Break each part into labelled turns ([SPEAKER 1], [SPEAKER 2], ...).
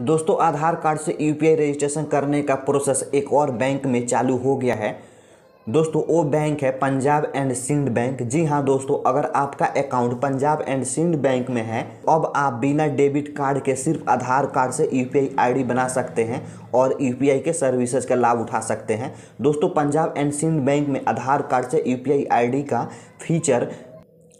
[SPEAKER 1] दोस्तों आधार कार्ड से UPI registration करने का प्रोसेस एक और बैंक में चालू हो गया है दोस्तों वो बैंक है पंजाब एंड सिंध बैंक जी हाँ दोस्तों अगर आपका account Punjab and Sind bank में है अब आप बिना डेबिट कार्ड के सिर्फ आधार कार्ड से यू पी बना सकते हैं और यू के सर्विसेज का लाभ उठा सकते हैं दोस्तों पंजाब एंड सिंध बैंक में आधार कार्ड से यू पी का फीचर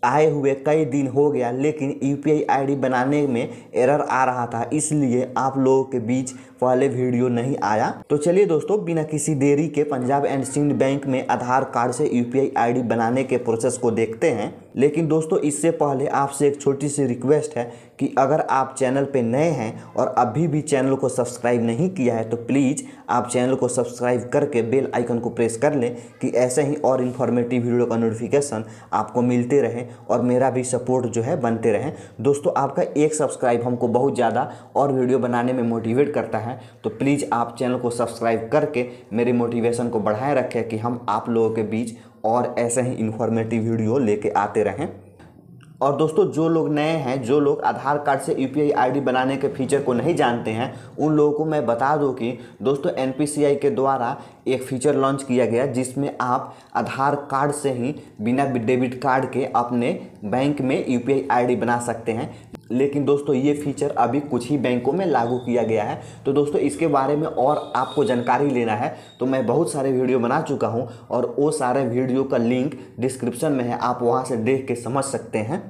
[SPEAKER 1] आए हुए कई दिन हो गया लेकिन यू पी आई बनाने में एरर आ रहा था इसलिए आप लोगों के बीच वाले वीडियो नहीं आया तो चलिए दोस्तों बिना किसी देरी के पंजाब एंड सिंध बैंक में आधार कार्ड से यूपीआई आईडी बनाने के प्रोसेस को देखते हैं लेकिन दोस्तों इससे पहले आपसे एक छोटी सी रिक्वेस्ट है कि अगर आप चैनल पे नए हैं और अभी भी चैनल को सब्सक्राइब नहीं किया है तो प्लीज़ आप चैनल को सब्सक्राइब करके बेल आइकन को प्रेस कर लें कि ऐसे ही और इन्फॉर्मेटिव वीडियो का नोटिफिकेशन आपको मिलते रहे और मेरा भी सपोर्ट जो है बनते रहें दोस्तों आपका एक सब्सक्राइब हमको बहुत ज़्यादा और वीडियो बनाने में मोटिवेट करता है है तो प्लीज़ आप चैनल को सब्सक्राइब करके मेरी मोटिवेशन को बढ़ाए रखें कि हम आप लोगों के बीच और ऐसे ही इन्फॉर्मेटिव वीडियो लेके आते रहें और दोस्तों जो लोग नए हैं जो लोग आधार कार्ड से यू पी बनाने के फीचर को नहीं जानते हैं उन लोगों को मैं बता दूं कि दोस्तों एन के द्वारा एक फीचर लॉन्च किया गया जिसमें आप आधार कार्ड से ही बिना डेबिट कार्ड के अपने बैंक में यू पी बना सकते हैं लेकिन दोस्तों ये फीचर अभी कुछ ही बैंकों में लागू किया गया है तो दोस्तों इसके बारे में और आपको जानकारी लेना है तो मैं बहुत सारे वीडियो बना चुका हूँ और वो सारे वीडियो का लिंक डिस्क्रिप्शन में है आप वहाँ से देख के समझ सकते हैं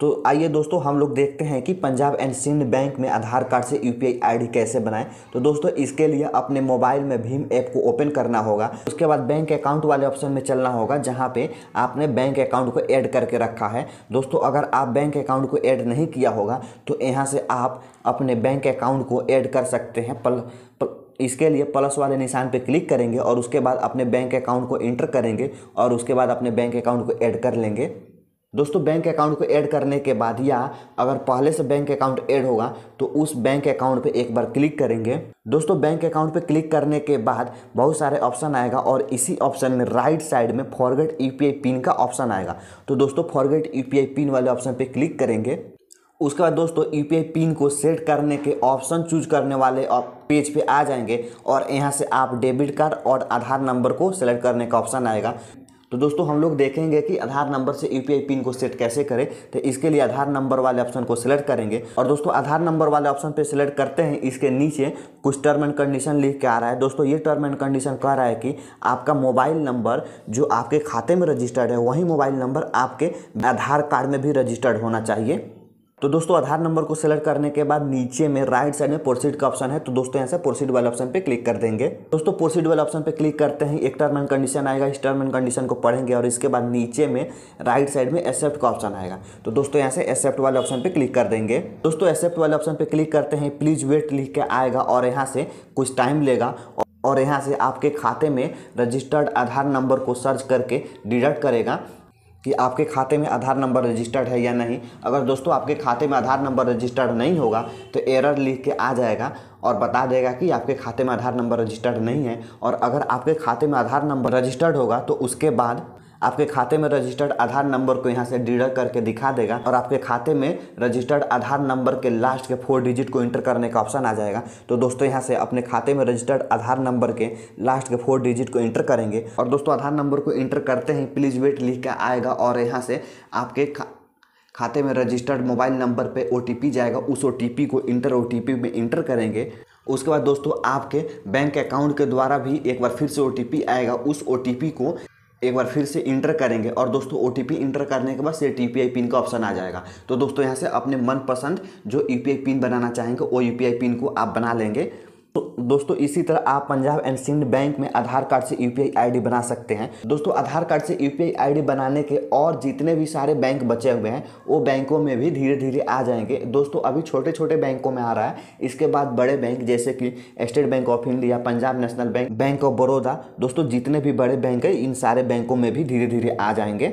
[SPEAKER 1] तो आइए दोस्तों हम लोग देखते हैं कि पंजाब एंड सिंध बैंक में आधार कार्ड से यू पी कैसे बनाएं तो दोस्तों इसके लिए अपने मोबाइल में भीम ऐप को ओपन करना होगा उसके बाद बैंक अकाउंट वाले ऑप्शन में चलना होगा जहां पे आपने बैंक अकाउंट को ऐड करके रखा है दोस्तों अगर आप बैंक अकाउंट को ऐड नहीं किया होगा तो यहाँ से आप अपने बैंक अकाउंट को ऐड कर सकते हैं पल, पल इसके लिए प्लस वाले निशान पर क्लिक करेंगे और उसके बाद अपने बैंक अकाउंट को इंटर करेंगे और उसके बाद अपने बैंक अकाउंट को ऐड कर लेंगे दोस्तों बैंक अकाउंट को ऐड करने के बाद या अगर पहले से बैंक अकाउंट ऐड होगा तो उस बैंक अकाउंट पे एक बार क्लिक करेंगे दोस्तों बैंक अकाउंट पे क्लिक करने के बाद बहुत सारे ऑप्शन आएगा और इसी ऑप्शन में राइट साइड में फॉरगेट यूपीआई पिन का ऑप्शन आएगा तो दोस्तों फॉरगेट यूपीआई पिन वाले ऑप्शन पर क्लिक करेंगे उसके बाद दोस्तों यू e पिन को सेट करने के ऑप्शन चूज करने वाले पेज पे आ जाएंगे और यहाँ से आप डेबिट कार्ड और आधार नंबर को सेलेक्ट करने का ऑप्शन आएगा तो दोस्तों हम लोग देखेंगे कि आधार नंबर से यू पिन को सेट कैसे करें तो इसके लिए आधार नंबर वाले ऑप्शन को सिलेक्ट करेंगे और दोस्तों आधार नंबर वाले ऑप्शन पे सिलेक्ट करते हैं इसके नीचे कुछ टर्म एंड कंडीशन लिख के आ रहा है दोस्तों ये टर्म एंड कंडीशन कह रहा है कि आपका मोबाइल नंबर जो आपके खाते में रजिस्टर्ड है वही मोबाइल नंबर आपके आधार कार्ड में भी रजिस्टर्ड होना चाहिए तो दोस्तों आधार नंबर को सेलेक्ट करने के बाद नीचे में राइट साइड में प्रोसीड का ऑप्शन है तो दोस्तों यहाँ से प्रोसीड वाले ऑप्शन पे क्लिक कर देंगे दोस्तों प्रोसीड वाले ऑप्शन पे क्लिक करते हैं एक टर्म एंड कंडीशन आएगा इस टर्म एंड कंडीशन को पढ़ेंगे और इसके बाद नीचे में राइट साइड में एक्सेप्ट का ऑप्शन आएगा तो दोस्तों यहाँ से एक्सेप्ट वाले ऑप्शन पर क्लिक कर देंगे दोस्तों एक्सेप्ट वाले ऑप्शन पर क्लिक करते हैं प्लीज वेट लिख के आएगा और यहाँ से कुछ टाइम लेगा और यहाँ से आपके खाते में रजिस्टर्ड आधार नंबर को सर्च करके डिडक्ट करेगा कि आपके खाते में आधार नंबर रजिस्टर्ड है या नहीं अगर दोस्तों आपके खाते में आधार नंबर रजिस्टर्ड नहीं होगा तो एरर लिख के आ जाएगा और बता देगा कि आपके खाते में आधार नंबर रजिस्टर्ड नहीं है और अगर आपके खाते में आधार नंबर रजिस्टर्ड होगा तो उसके बाद आपके खाते में रजिस्टर्ड आधार नंबर को यहाँ से डिडक्ट करके दिखा देगा और आपके खाते में रजिस्टर्ड आधार नंबर के लास्ट के फोर डिजिट को इंटर करने का ऑप्शन आ जाएगा तो दोस्तों यहाँ से अपने खाते में रजिस्टर्ड आधार नंबर के लास्ट के फोर डिजिट को इंटर करेंगे और दोस्तों आधार नंबर को इंटर करते ही प्लीज़ वेट लिख के आएगा और यहाँ से आपके खा... खाते में रजिस्टर्ड मोबाइल नंबर पर ओ जाएगा उस ओ को इंटर ओ में इंटर करेंगे उसके बाद दोस्तों आपके बैंक अकाउंट के द्वारा भी एक बार फिर से ओ आएगा उस ओ को एक बार फिर से इंटर करेंगे और दोस्तों ओ इंटर करने के बाद से टी पिन का ऑप्शन आ जाएगा तो दोस्तों यहाँ से अपने मनपसंद जो यू पिन बनाना चाहेंगे वो यू पिन को आप बना लेंगे तो दोस्तों इसी तरह आप पंजाब एंड सिंध बैंक में आधार कार्ड से यू पी बना सकते हैं दोस्तों आधार कार्ड से यू पी बनाने के और जितने भी सारे बैंक बचे हुए हैं वो बैंकों में भी धीरे धीरे आ जाएंगे दोस्तों अभी छोटे छोटे बैंकों में आ रहा है इसके बाद बड़े बैंक जैसे कि State Bank of India Punjab National Bank Bank of Baroda दोस्तों जितने भी बड़े बैंक हैं इन सारे बैंकों में भी धीरे धीरे आ जाएंगे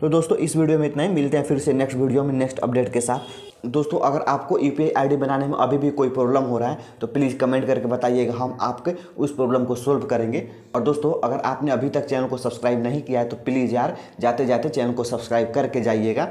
[SPEAKER 1] तो दोस्तों इस वीडियो में इतना ही मिलते हैं फिर से नेक्स्ट वीडियो में नेक्स्ट अपडेट के साथ दोस्तों अगर आपको यू पी आई बनाने में अभी भी कोई प्रॉब्लम हो रहा है तो प्लीज़ कमेंट करके बताइएगा हम आपके उस प्रॉब्लम को सोल्व करेंगे और दोस्तों अगर आपने अभी तक चैनल को सब्सक्राइब नहीं किया है तो प्लीज़ यार जाते जाते चैनल को सब्सक्राइब करके जाइएगा